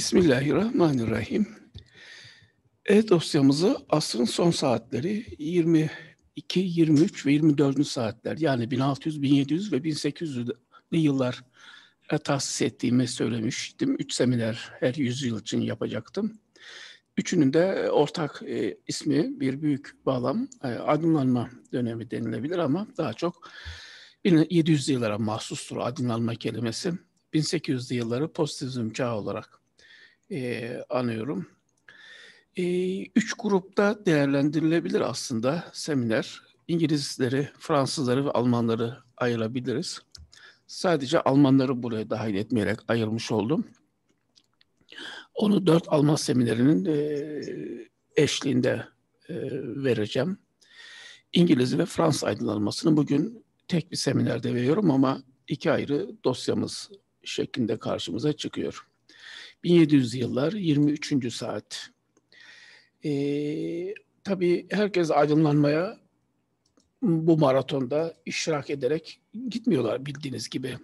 Bismillahirrahmanirrahim. E-dosyamızı asrın son saatleri 22, 23 ve 24. saatler yani 1600, 1700 ve 1800'lü yıllar e, tahsis ettiğimi söylemiştim. Üç seminer her yüzyıl için yapacaktım. Üçünün de e, ortak e, ismi bir büyük bağlam e, aydınlanma dönemi denilebilir ama daha çok 1700'lü yıllara mahsustur aydınlanma kelimesi. 1800'lü yılları pozitivizm çağı olarak e, anıyorum. E, üç grupta değerlendirilebilir aslında seminer. İngilizleri, Fransızları ve Almanları ayırabiliriz. Sadece Almanları buraya dahil etmeyerek ayırmış oldum. Onu dört Alman seminerinin e, eşliğinde e, vereceğim. İngiliz ve Fransız aydınlanmasını bugün tek bir seminerde veriyorum ama iki ayrı dosyamız şeklinde karşımıza çıkıyor. 1700 yıllar 23. saat. Ee, tabii herkes aydınlanmaya bu maratonda iştirak ederek gitmiyorlar bildiğiniz gibi.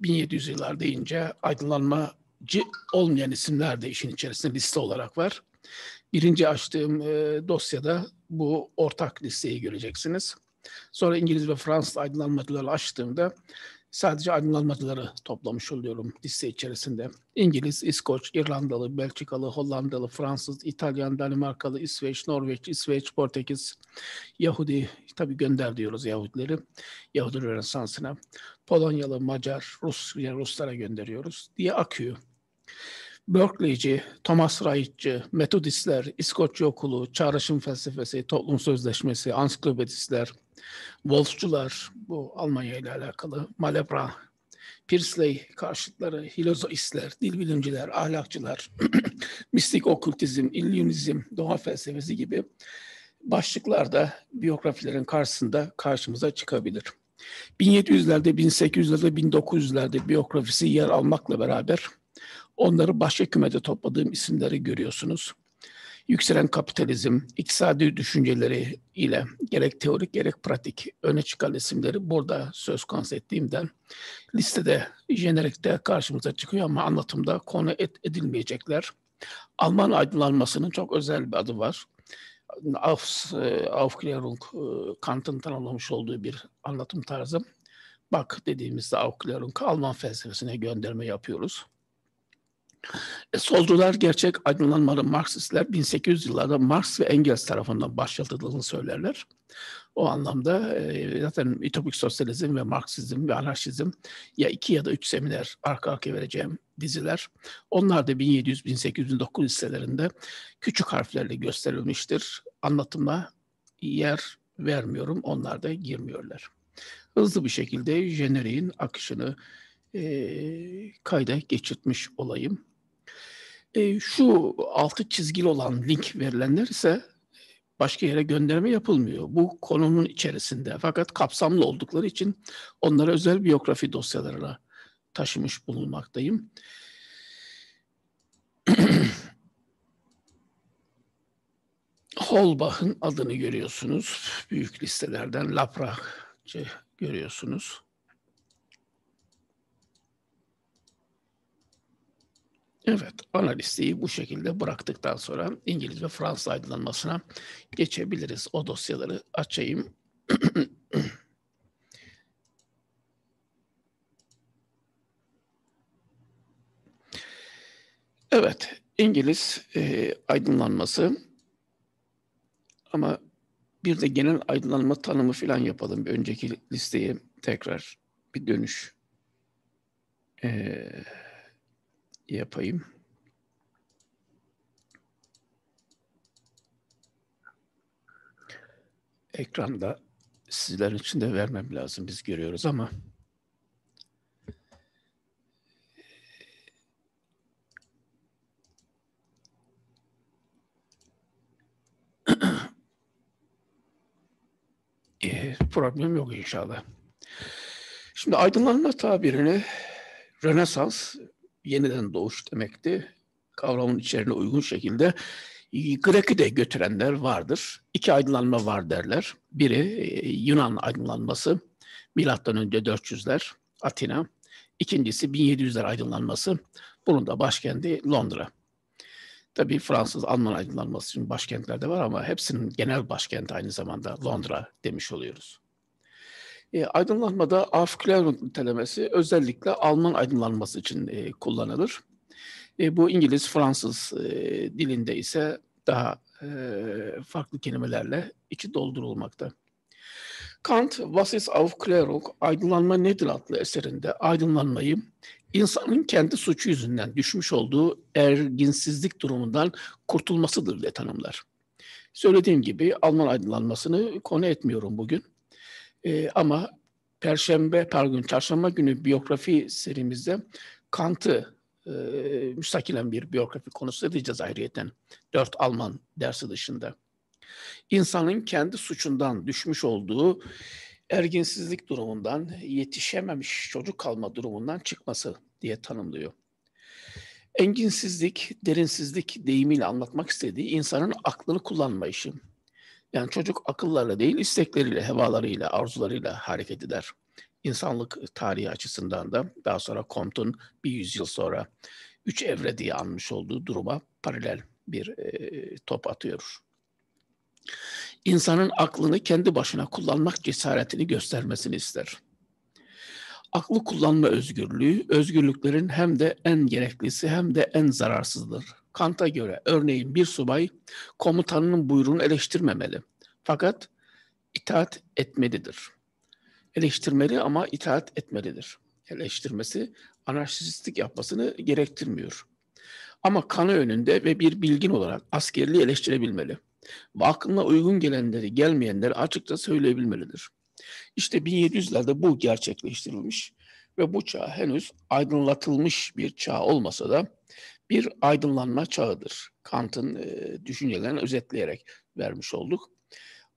1700 yıllar deyince aydınlanmacı olmayan isimler de işin içerisinde liste olarak var. Birinci açtığım e, dosyada bu ortak listeyi göreceksiniz. Sonra İngiliz ve Fransız aydınlanmacıları açtığımda sadece aydınlanmacıları toplamış oluyorum liste içerisinde. İngiliz, İskoç, İrlandalı, Belçikalı, Hollandalı, Fransız, İtalyan, Danimarkalı, İsveç, Norveç, İsveç, Portekiz, Yahudi, tabii gönder diyoruz Yahudileri, Yahudi Rönesansı'na, Polonyalı, Macar, Rus, yani Ruslara gönderiyoruz diye akıyor. Berkeley'ci, Thomas Wright'ci, Metodistler, İskoçya Okulu, Çağrışım Felsefesi, Toplum Sözleşmesi, Ansiklopedistler, Wolfçular, bu Almanya ile alakalı, Malebra, Pirsley karşıtları, hilozoistler, dil bilimciler, ahlakçılar, mistik okültizm, illüminizm, doğa felsefesi gibi başlıklar da biyografilerin karşısında karşımıza çıkabilir. 1700'lerde, 1800'lerde, 1900'lerde biyografisi yer almakla beraber Onları başka kümede topladığım isimleri görüyorsunuz. Yükselen kapitalizm, iktisadi düşünceleri ile gerek teorik gerek pratik öne çıkan isimleri burada söz konusu ettiğimden listede, jenerikte karşımıza çıkıyor ama anlatımda konu edilmeyecekler. Alman aydınlanmasının çok özel bir adı var. E, Aufklärung, e, Kant'ın tanımlamış olduğu bir anlatım tarzı. Bak dediğimizde Aufklärung, Alman felsefesine gönderme yapıyoruz. E, solcular gerçek aydınlanmanın Marksistler 1800 yıllarda Marx ve Engels tarafından başlatıldığını söylerler. O anlamda e, zaten ütopik sosyalizm ve Marksizm ve anarşizm ya iki ya da üç seminer arka arkaya vereceğim diziler. Onlar da 1700, 1809 listelerinde küçük harflerle gösterilmiştir. Anlatıma yer vermiyorum. Onlar da girmiyorlar. Hızlı bir şekilde jeneriğin akışını e, kayda geçirtmiş olayım. E, şu altı çizgili olan link verilenler ise e, başka yere gönderme yapılmıyor. Bu konunun içerisinde fakat kapsamlı oldukları için onlara özel biyografi dosyalarına taşımış bulunmaktayım. Holbach'ın adını görüyorsunuz. Büyük listelerden Laprach görüyorsunuz. Evet, ana bu şekilde bıraktıktan sonra İngiliz ve Fransız aydınlanmasına geçebiliriz. O dosyaları açayım. evet, İngiliz e, aydınlanması ama bir de genel aydınlanma tanımı falan yapalım. Bir önceki listeyi tekrar bir dönüş. Eee yapayım. Ekranda sizlerin için de vermem lazım. Biz görüyoruz ama eh, problem yok inşallah. Şimdi aydınlanma tabirini Rönesans yeniden doğuş demekti. Kavramın içeriğine uygun şekilde e, Grek'i de götürenler vardır. İki aydınlanma var derler. Biri e, Yunan aydınlanması, milattan önce 400'ler Atina. İkincisi 1700'ler aydınlanması. Bunun da başkenti Londra. Tabii Fransız, Alman aydınlanması için başkentler de var ama hepsinin genel başkenti aynı zamanda Londra demiş oluyoruz. E, aydınlanmada Aufklärung nitelemesi özellikle Alman aydınlanması için e, kullanılır. E, bu İngiliz, Fransız e, dilinde ise daha e, farklı kelimelerle içi doldurulmakta. Kant, Was ist Aufklärung, Aydınlanma Nedir adlı eserinde aydınlanmayı insanın kendi suçu yüzünden düşmüş olduğu erginsizlik durumundan kurtulmasıdır diye tanımlar. Söylediğim gibi Alman aydınlanmasını konu etmiyorum bugün. E, ama Perşembe, pardon, Çarşamba günü biyografi serimizde Kant'ı e, müstakilen bir biyografi konusu edeceğiz ayrıyeten. Dört Alman dersi dışında. İnsanın kendi suçundan düşmüş olduğu erginsizlik durumundan, yetişememiş çocuk kalma durumundan çıkması diye tanımlıyor. Enginsizlik, derinsizlik deyimiyle anlatmak istediği insanın aklını kullanmayışı, yani çocuk akıllarla değil istekleriyle, hevalarıyla, arzularıyla hareket eder. İnsanlık e, tarihi açısından da daha sonra Comte'un bir yüzyıl sonra üç evre diye anmış olduğu duruma paralel bir e, top atıyor. İnsanın aklını kendi başına kullanmak cesaretini göstermesini ister. Aklı kullanma özgürlüğü, özgürlüklerin hem de en gereklisi hem de en zararsızdır Kant'a göre örneğin bir subay komutanının buyruğunu eleştirmemeli. Fakat itaat etmelidir. Eleştirmeli ama itaat etmelidir. Eleştirmesi anarşistlik yapmasını gerektirmiyor. Ama kanı önünde ve bir bilgin olarak askerliği eleştirebilmeli. Ve aklına uygun gelenleri gelmeyenleri açıkça söyleyebilmelidir. İşte 1700'lerde bu gerçekleştirilmiş ve bu çağ henüz aydınlatılmış bir çağ olmasa da bir aydınlanma çağıdır. Kant'ın e, düşüncelerini özetleyerek vermiş olduk.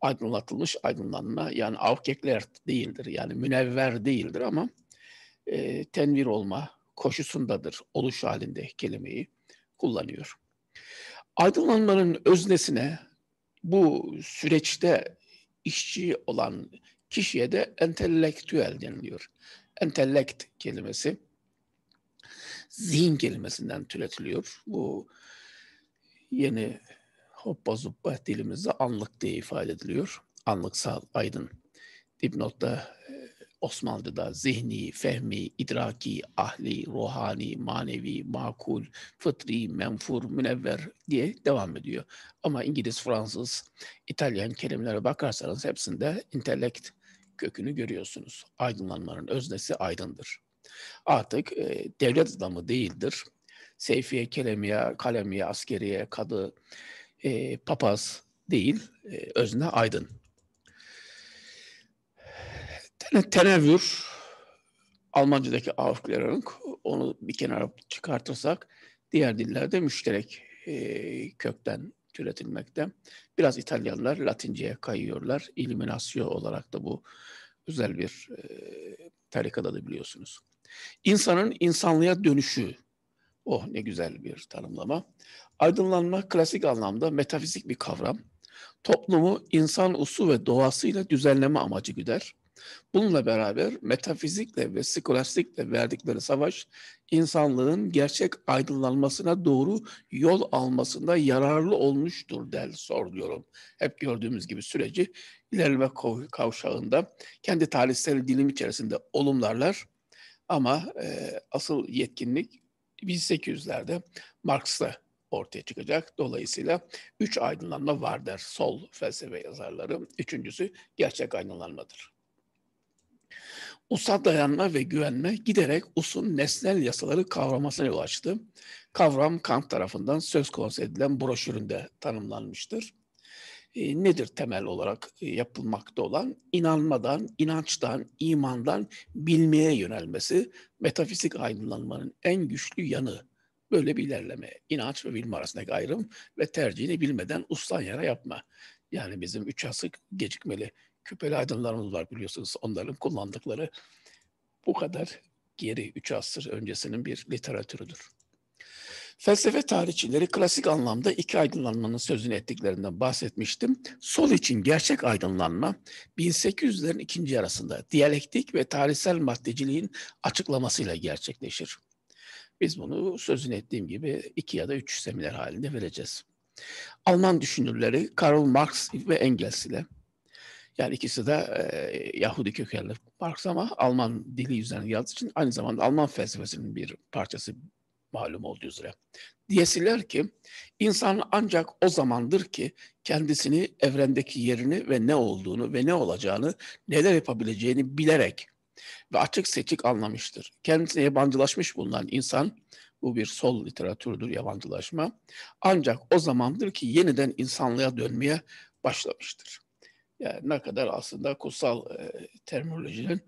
Aydınlatılmış aydınlanma yani avkekler değildir yani münevver değildir ama e, tenvir olma koşusundadır oluş halinde kelimeyi kullanıyor. Aydınlanmanın öznesine bu süreçte işçi olan kişiye de entelektüel deniliyor. Entelekt kelimesi zihin kelimesinden türetiliyor. Bu yeni hoppa zuppa dilimizde anlık diye ifade ediliyor. Anlıksal, aydın. Dipnotta e, Osmanlıda zihni, fehmi, idraki, ahli, ruhani, manevi, makul, fıtri, menfur, münevver diye devam ediyor. Ama İngiliz, Fransız, İtalyan kelimelere bakarsanız hepsinde intellekt kökünü görüyorsunuz. Aydınlanmanın öznesi aydındır artık e, devlet adamı değildir. Seyfiye, Keremiye, Kalemiye, Askeriye, Kadı, e, Papaz değil, e, özne aydın. Tenevür, Almanca'daki Aufklärung, onu bir kenara çıkartırsak diğer dillerde müşterek e, kökten türetilmekte. Biraz İtalyanlar Latince'ye kayıyorlar. İlluminasyo olarak da bu özel bir e, tarikada da biliyorsunuz. İnsanın insanlığa dönüşü. Oh ne güzel bir tanımlama. Aydınlanma klasik anlamda metafizik bir kavram. Toplumu insan usu ve doğasıyla düzenleme amacı güder. Bununla beraber metafizikle ve skolastikle verdikleri savaş insanlığın gerçek aydınlanmasına doğru yol almasında yararlı olmuştur del soruyorum. Hep gördüğümüz gibi süreci ilerleme kavşağında kendi tarihsel dilim içerisinde olumlarlar ama e, asıl yetkinlik 1800'lerde Marx'la ortaya çıkacak. Dolayısıyla üç aydınlanma vardır sol felsefe yazarları. Üçüncüsü gerçek aydınlanmadır. Usa dayanma ve güvenme giderek usun nesnel yasaları kavramasına yol açtı. Kavram Kant tarafından söz konusu edilen broşüründe tanımlanmıştır e, nedir temel olarak e, yapılmakta olan? İnanmadan, inançtan, imandan bilmeye yönelmesi metafizik aydınlanmanın en güçlü yanı. Böyle bir ilerleme, inanç ve bilme arasındaki ayrım ve tercihini bilmeden ustan yere yapma. Yani bizim üç asık gecikmeli küpeli aydınlarımız var biliyorsunuz. Onların kullandıkları bu kadar geri üç asır öncesinin bir literatürüdür. Felsefe tarihçileri klasik anlamda iki aydınlanmanın sözünü ettiklerinden bahsetmiştim. Sol için gerçek aydınlanma 1800'lerin ikinci yarısında diyalektik ve tarihsel maddeciliğin açıklamasıyla gerçekleşir. Biz bunu sözünü ettiğim gibi iki ya da üç seminer halinde vereceğiz. Alman düşünürleri Karl Marx ve Engels ile yani ikisi de e, Yahudi kökenli Marx ama Alman dili üzerine yazdığı için aynı zamanda Alman felsefesinin bir parçası malum olduğu üzere. Diyesiler ki insan ancak o zamandır ki kendisini evrendeki yerini ve ne olduğunu ve ne olacağını, neler yapabileceğini bilerek ve açık seçik anlamıştır. Kendisine yabancılaşmış bulunan insan, bu bir sol literatürdür yabancılaşma, ancak o zamandır ki yeniden insanlığa dönmeye başlamıştır. Yani ne kadar aslında kutsal e, terminolojinin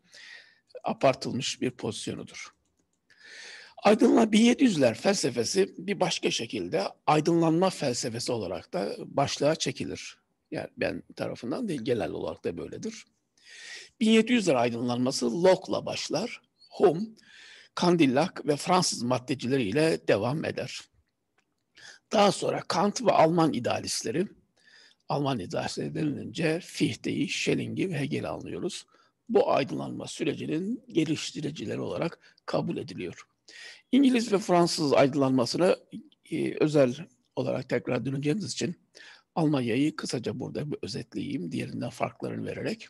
apartılmış bir pozisyonudur. Aydınla 1700'ler felsefesi bir başka şekilde aydınlanma felsefesi olarak da başlığa çekilir. Yani ben tarafından değil genel olarak da böyledir. 1700'ler aydınlanması Locke'la başlar. Hume, Kandillak ve Fransız maddecileriyle devam eder. Daha sonra Kant ve Alman idealistleri, Alman idealistleri denilince Fichte'yi, Schelling'i ve Hegel'i anlıyoruz. Bu aydınlanma sürecinin geliştiricileri olarak kabul ediliyor. İngiliz ve Fransız aydınlanmasını e, özel olarak tekrar döneceğimiz için Almanya'yı kısaca burada bir özetleyeyim diğerinden farklarını vererek.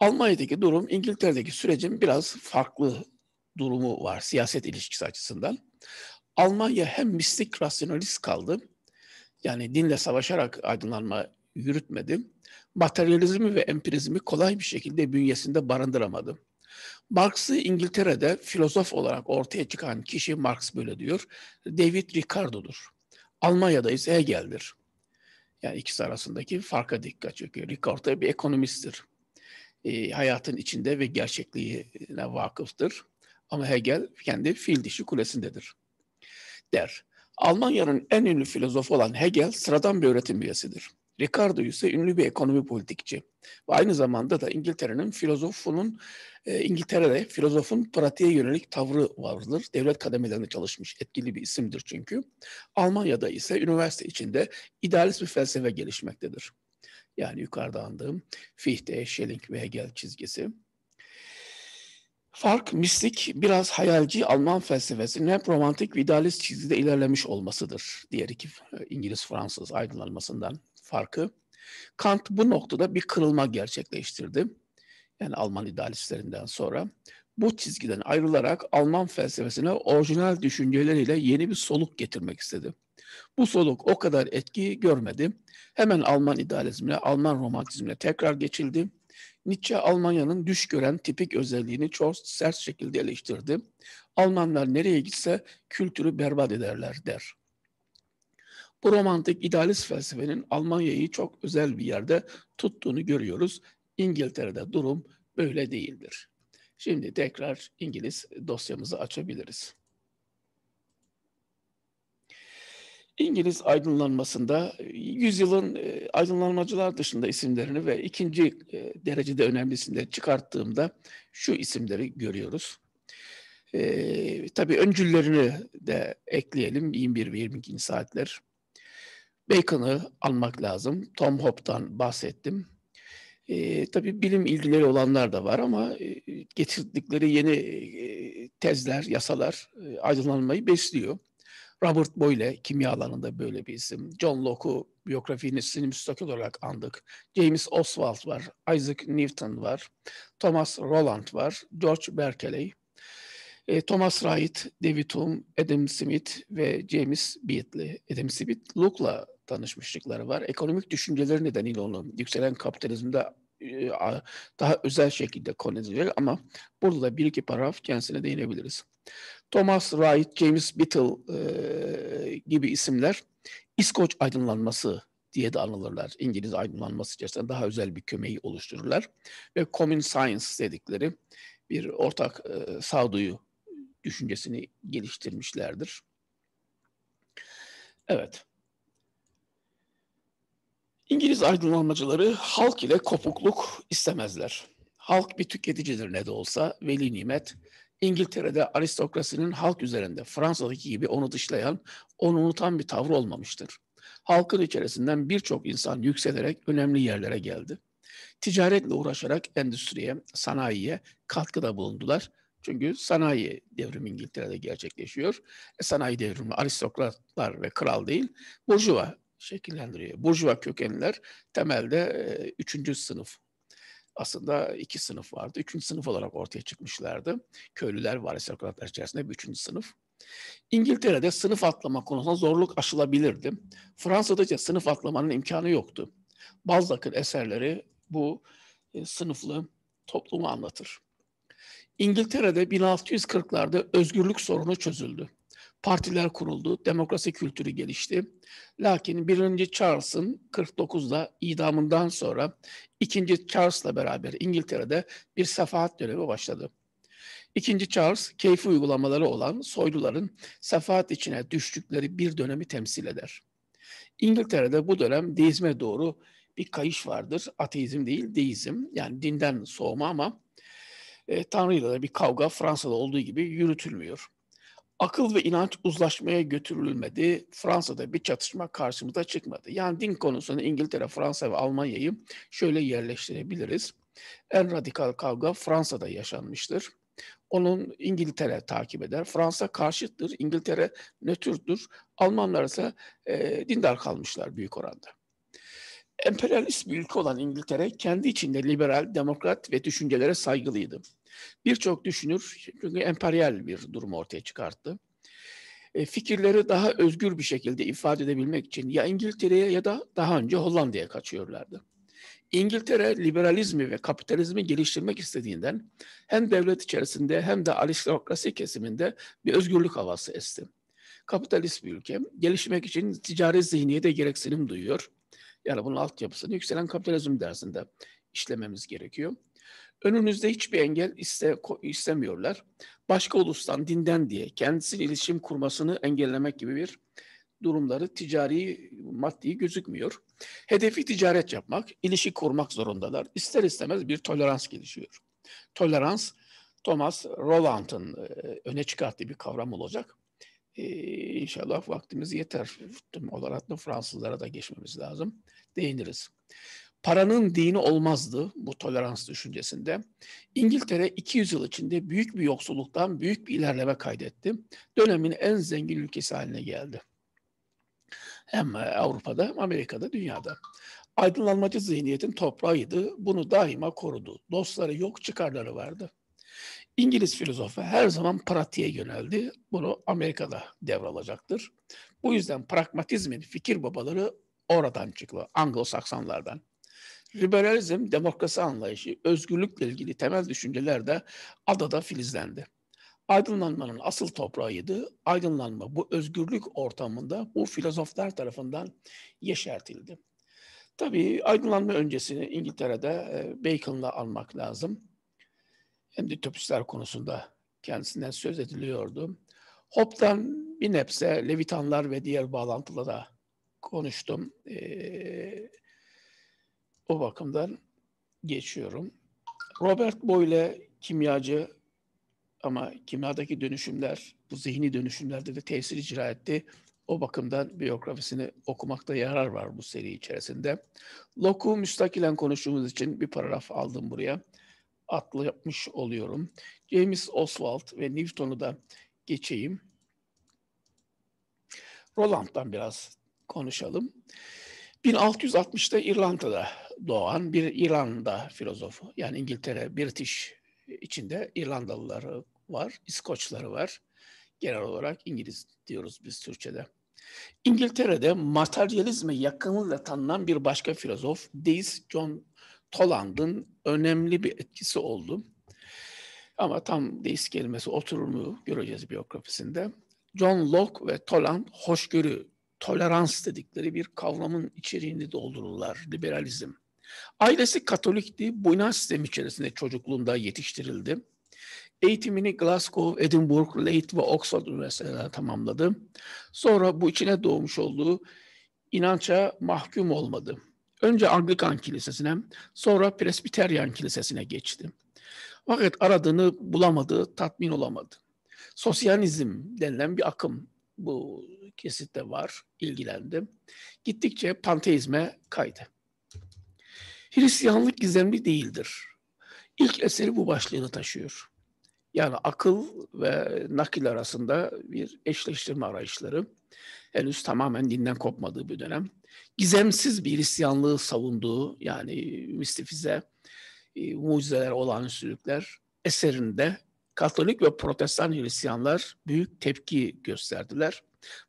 Almanya'daki durum İngiltere'deki sürecin biraz farklı durumu var siyaset ilişkisi açısından. Almanya hem mistik rasyonalist kaldı. Yani dinle savaşarak aydınlanma yürütmedi. Materyalizmi ve empirizmi kolay bir şekilde bünyesinde barındıramadı. Marx'ı İngiltere'de filozof olarak ortaya çıkan kişi Marx böyle diyor. David Ricardo'dur. Almanya'da ise Hegel'dir. Yani ikisi arasındaki farka dikkat çekiyor. Ricardo bir ekonomisttir. E, hayatın içinde ve gerçekliğine vakıftır. Ama Hegel kendi fil dişi kulesindedir der. Almanya'nın en ünlü filozofu olan Hegel sıradan bir öğretim üyesidir. Ricardo ise ünlü bir ekonomi politikçi ve aynı zamanda da İngiltere'nin filozofunun e, İngiltere'de filozofun pratiğe yönelik tavrı vardır. Devlet kademelerinde çalışmış etkili bir isimdir çünkü. Almanya'da ise üniversite içinde idealist bir felsefe gelişmektedir. Yani yukarıda andığım Fichte, Schelling ve Hegel çizgisi. Fark, mistik, biraz hayalci Alman felsefesinin hem romantik ve idealist çizgide ilerlemiş olmasıdır. Diğer iki e, İngiliz-Fransız aydınlanmasından farkı. Kant bu noktada bir kırılma gerçekleştirdi. Yani Alman idealistlerinden sonra. Bu çizgiden ayrılarak Alman felsefesine orijinal düşünceleriyle yeni bir soluk getirmek istedi. Bu soluk o kadar etki görmedi. Hemen Alman idealizmine, Alman romantizmine tekrar geçildi. Nietzsche Almanya'nın düş gören tipik özelliğini çok sert şekilde eleştirdi. Almanlar nereye gitse kültürü berbat ederler der. Bu romantik idealist felsefenin Almanya'yı çok özel bir yerde tuttuğunu görüyoruz. İngiltere'de durum böyle değildir. Şimdi tekrar İngiliz dosyamızı açabiliriz. İngiliz aydınlanmasında yüzyılın e, aydınlanmacılar dışında isimlerini ve ikinci e, derecede önemlisini de çıkarttığımda şu isimleri görüyoruz. Ee, tabii öncüllerini de ekleyelim 21 ve 22. saatler. Bacon'ı almak lazım. Tom Hobbes'tan bahsettim. E, tabii bilim ilgileri olanlar da var ama e, getirdikleri yeni e, tezler, yasalar e, aydınlanmayı besliyor. Robert Boyle kimya alanında böyle bir isim. John Locke'u biyografisini müstakil olarak andık. James Oswald var, Isaac Newton var, Thomas Roland var, George Berkeley, e, Thomas Wright, David Hume, Adam Smith ve James Beatley. Adam Smith Locke'la tanışmışlıkları var. Ekonomik düşünceleri nedeniyle onu yükselen kapitalizmde e, daha özel şekilde konu edilecek ama burada da bir iki paragraf kendisine değinebiliriz. Thomas Wright, James Beatle e, gibi isimler İskoç aydınlanması diye de anılırlar. İngiliz aydınlanması içerisinde daha özel bir kümeyi oluştururlar. Ve Common Science dedikleri bir ortak e, sağduyu düşüncesini geliştirmişlerdir. Evet. İngiliz aydınlanmacıları halk ile kopukluk istemezler. Halk bir tüketicidir ne de olsa veli nimet. İngiltere'de aristokrasinin halk üzerinde Fransa'daki gibi onu dışlayan, onu unutan bir tavır olmamıştır. Halkın içerisinden birçok insan yükselerek önemli yerlere geldi. Ticaretle uğraşarak endüstriye, sanayiye katkıda bulundular. Çünkü sanayi devrimi İngiltere'de gerçekleşiyor. E, sanayi devrimi aristokratlar ve kral değil, burjuva şekillendiriyor. Burjuva kökenliler temelde üçüncü sınıf. Aslında iki sınıf vardı. Üçüncü sınıf olarak ortaya çıkmışlardı. Köylüler ve aristokratlar içerisinde bir üçüncü sınıf. İngiltere'de sınıf atlama konusunda zorluk aşılabilirdi. Fransa'da ise sınıf atlamanın imkanı yoktu. Balzac'ın eserleri bu sınıflı toplumu anlatır. İngiltere'de 1640'larda özgürlük sorunu çözüldü partiler kuruldu, demokrasi kültürü gelişti. Lakin birinci Charles'ın 49'da idamından sonra ikinci Charles'la beraber İngiltere'de bir sefahat dönemi başladı. İkinci Charles, keyfi uygulamaları olan soyluların sefahat içine düştükleri bir dönemi temsil eder. İngiltere'de bu dönem deizme doğru bir kayış vardır. Ateizm değil, deizm. Yani dinden soğuma ama e, Tanrı'yla da bir kavga Fransa'da olduğu gibi yürütülmüyor. Akıl ve inanç uzlaşmaya götürülmedi. Fransa'da bir çatışma karşımıza çıkmadı. Yani din konusunda İngiltere, Fransa ve Almanya'yı şöyle yerleştirebiliriz. En radikal kavga Fransa'da yaşanmıştır. Onun İngiltere takip eder. Fransa karşıttır, İngiltere nötrdür. Almanlar ise e, dindar kalmışlar büyük oranda. Emperyalist bir ülke olan İngiltere kendi içinde liberal, demokrat ve düşüncelere saygılıydı. Birçok düşünür çünkü emperyal bir durumu ortaya çıkarttı. E, fikirleri daha özgür bir şekilde ifade edebilmek için ya İngiltere'ye ya da daha önce Hollanda'ya kaçıyorlardı. İngiltere liberalizmi ve kapitalizmi geliştirmek istediğinden hem devlet içerisinde hem de aristokrasi kesiminde bir özgürlük havası esti. Kapitalist bir ülke gelişmek için ticari zihniyete gereksinim duyuyor. Yani bunun altyapısını yükselen kapitalizm dersinde işlememiz gerekiyor. Önünüzde hiçbir engel iste, istemiyorlar. Başka ulustan, dinden diye kendisinin iletişim kurmasını engellemek gibi bir durumları ticari, maddi gözükmüyor. Hedefi ticaret yapmak, ilişki kurmak zorundalar. İster istemez bir tolerans gelişiyor. Tolerans, Thomas Rowland'ın e, öne çıkarttığı bir kavram olacak. Ee, inşallah vaktimiz yeter. olarak da Fransızlara da geçmemiz lazım. Değiniriz paranın dini olmazdı bu tolerans düşüncesinde. İngiltere 200 yıl içinde büyük bir yoksulluktan büyük bir ilerleme kaydetti. Dönemin en zengin ülkesi haline geldi. Hem e, Avrupa'da hem Amerika'da dünyada. Aydınlanmacı zihniyetin toprağıydı. Bunu daima korudu. Dostları yok çıkarları vardı. İngiliz filozofu her zaman pratiğe yöneldi. Bunu Amerika'da devralacaktır. Bu yüzden pragmatizmin fikir babaları oradan çıktı. Anglo-Saksonlardan liberalizm, demokrasi anlayışı, özgürlükle ilgili temel düşünceler de adada filizlendi. Aydınlanmanın asıl toprağıydı. Aydınlanma bu özgürlük ortamında bu filozoflar tarafından yeşertildi. Tabii aydınlanma öncesini İngiltere'de e, Bacon'la almak lazım. Hem de topistler konusunda kendisinden söz ediliyordu. Hobbes'tan bir nebze Levitanlar ve diğer bağlantılı da konuştum. Ee, o bakımdan geçiyorum. Robert Boyle kimyacı ama kimyadaki dönüşümler, bu zihni dönüşümlerde de tesir icra etti. O bakımdan biyografisini okumakta yarar var bu seri içerisinde. Locke'u müstakilen konuştuğumuz için bir paragraf aldım buraya. Atlatmış oluyorum. James Oswald ve Newton'u da geçeyim. Roland'dan biraz konuşalım. 1660'da İrlanda'da doğan bir İrlanda filozofu. Yani İngiltere, British içinde İrlandalıları var, İskoçları var. Genel olarak İngiliz diyoruz biz Türkçe'de. İngiltere'de materyalizme yakınlıkla tanınan bir başka filozof, Deist John Toland'ın önemli bir etkisi oldu. Ama tam deist kelimesi oturur mu göreceğiz biyografisinde. John Locke ve Toland hoşgörü, tolerans dedikleri bir kavramın içeriğini doldururlar. Liberalizm Ailesi Katolikti. Bu inanç sistemi içerisinde çocukluğunda yetiştirildi. Eğitimini Glasgow, Edinburgh, Leith ve Oxford üniversitelerinde tamamladı. Sonra bu içine doğmuş olduğu inanca mahkum olmadı. Önce Anglikan Kilisesi'ne, sonra Presbiteryan Kilisesi'ne geçti. Fakat aradığını bulamadı, tatmin olamadı. Sosyalizm denilen bir akım bu kesitte var, ilgilendi. Gittikçe panteizme kaydı. Hristiyanlık gizemli değildir. İlk eseri bu başlığını taşıyor. Yani akıl ve nakil arasında bir eşleştirme arayışları henüz tamamen dinden kopmadığı bir dönem. Gizemsiz bir Hristiyanlığı savunduğu yani mistifize, e, mucizeler, olan olağanüstülükler eserinde Katolik ve Protestan Hristiyanlar büyük tepki gösterdiler.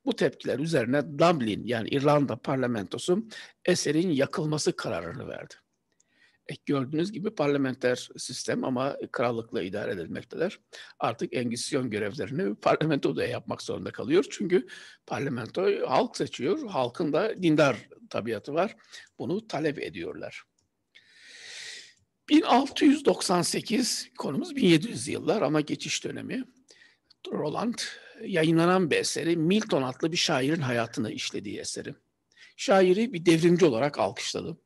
Bu tepkiler üzerine Dublin yani İrlanda parlamentosu eserin yakılması kararını verdi. Eh, gördüğünüz gibi parlamenter sistem ama krallıkla idare edilmekteler. Artık engisyon görevlerini parlamento da yapmak zorunda kalıyor. Çünkü parlamento halk seçiyor. Halkın da dindar tabiatı var. Bunu talep ediyorlar. 1698 konumuz 1700 yıllar ama geçiş dönemi. Roland yayınlanan bir eseri Milton adlı bir şairin hayatını işlediği eseri. Şairi bir devrimci olarak alkışladım.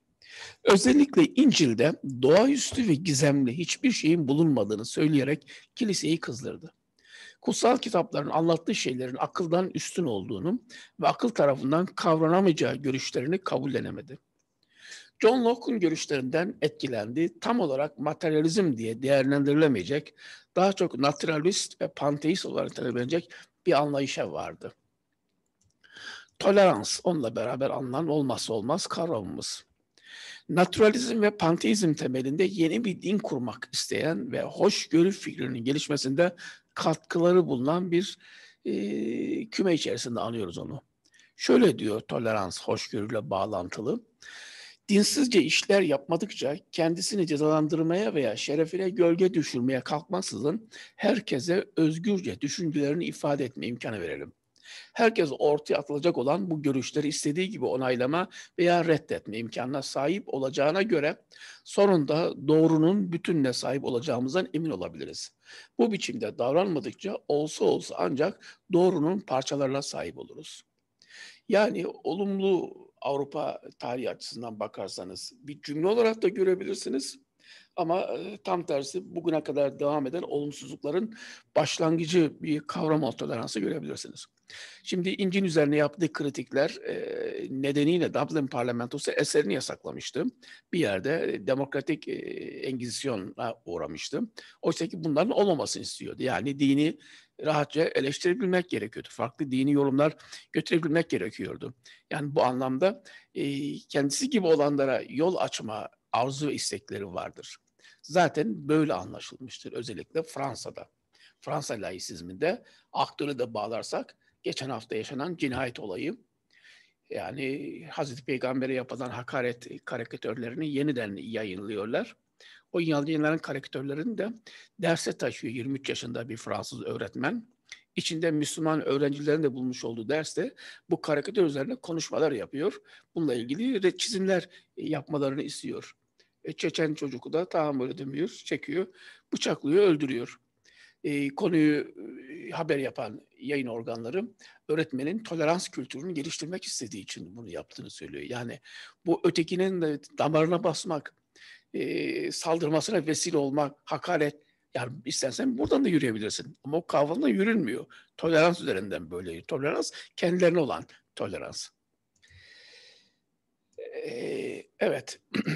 Özellikle İncil'de doğaüstü ve gizemli hiçbir şeyin bulunmadığını söyleyerek kiliseyi kızdırdı. Kutsal kitapların anlattığı şeylerin akıldan üstün olduğunu ve akıl tarafından kavranamayacağı görüşlerini kabullenemedi. John Locke'un görüşlerinden etkilendi. Tam olarak materyalizm diye değerlendirilemeyecek, daha çok naturalist ve panteist olarak tanımlanacak bir anlayışa vardı. Tolerans onunla beraber anılan olmazsa olmaz kavramımız. Naturalizm ve panteizm temelinde yeni bir din kurmak isteyen ve hoşgörü fikrinin gelişmesinde katkıları bulunan bir e, küme içerisinde anıyoruz onu. Şöyle diyor tolerans hoşgörüyle bağlantılı. Dinsizce işler yapmadıkça kendisini cezalandırmaya veya şerefine gölge düşürmeye kalkmaksızın herkese özgürce düşüncelerini ifade etme imkanı verelim. Herkes ortaya atılacak olan bu görüşleri istediği gibi onaylama veya reddetme imkanına sahip olacağına göre sonunda doğrunun bütününe sahip olacağımızdan emin olabiliriz. Bu biçimde davranmadıkça olsa olsa ancak doğrunun parçalarına sahip oluruz. Yani olumlu Avrupa tarihi açısından bakarsanız bir cümle olarak da görebilirsiniz. Ama e, tam tersi bugüne kadar devam eden olumsuzlukların başlangıcı bir kavram olarak görebilirsiniz. Şimdi İncil üzerine yaptığı kritikler e, nedeniyle Dublin parlamentosu eserini yasaklamıştı. Bir yerde demokratik e, engizisyona uğramıştı. Oysa ki bunların olmamasını istiyordu. Yani dini rahatça eleştirebilmek gerekiyordu. Farklı dini yorumlar götürebilmek gerekiyordu. Yani bu anlamda e, kendisi gibi olanlara yol açma arzu ve istekleri vardır. Zaten böyle anlaşılmıştır özellikle Fransa'da. Fransa laisizminde aktörü de bağlarsak geçen hafta yaşanan cinayet olayı. Yani Hazreti Peygamber'e yapılan hakaret karikatörlerini yeniden yayınlıyorlar. O yayınlanan karikatörlerini de derse taşıyor 23 yaşında bir Fransız öğretmen. İçinde Müslüman öğrencilerin de bulmuş olduğu derste bu karikatür üzerine konuşmalar yapıyor. Bununla ilgili çizimler yapmalarını istiyor. E, Çeçen çocuğu da tahammül edemiyor, çekiyor, bıçaklıyor, öldürüyor e, konuyu e, haber yapan yayın organları öğretmenin tolerans kültürünü geliştirmek istediği için bunu yaptığını söylüyor. Yani bu ötekinin de damarına basmak, e, saldırmasına vesile olmak, hakaret, yani istersen buradan da yürüyebilirsin. Ama o kavramla yürünmüyor. Tolerans üzerinden böyle. Tolerans kendilerine olan tolerans. Ee, evet.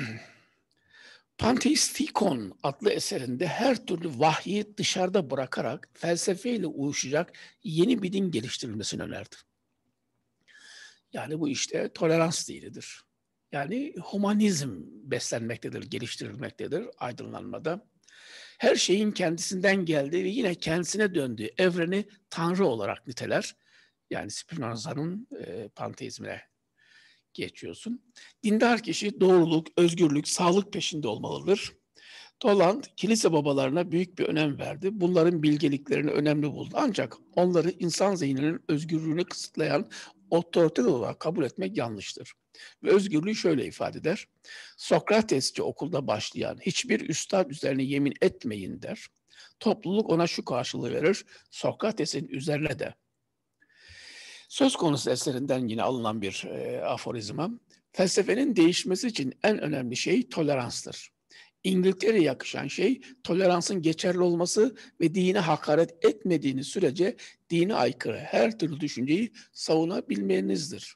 Panteistikon adlı eserinde her türlü vahyi dışarıda bırakarak felsefeyle uyuşacak yeni bir din geliştirilmesini önerdi. Yani bu işte tolerans değildir. Yani humanizm beslenmektedir, geliştirilmektedir aydınlanmada. Her şeyin kendisinden geldiği ve yine kendisine döndüğü evreni Tanrı olarak niteler. Yani Spinoza'nın e, panteizmine geçiyorsun. Dindar kişi doğruluk, özgürlük, sağlık peşinde olmalıdır. Toland kilise babalarına büyük bir önem verdi. Bunların bilgeliklerini önemli buldu. Ancak onları insan zihninin özgürlüğünü kısıtlayan otoriter olarak kabul etmek yanlıştır. Ve özgürlüğü şöyle ifade eder. Sokratesçi okulda başlayan hiçbir üstad üzerine yemin etmeyin der. Topluluk ona şu karşılığı verir. Sokrates'in üzerine de Söz konusu eserinden yine alınan bir e, aforizma. Felsefenin değişmesi için en önemli şey toleranstır. İngiltere'ye yakışan şey toleransın geçerli olması ve dine hakaret etmediğiniz sürece dine aykırı her türlü düşünceyi savunabilmenizdir.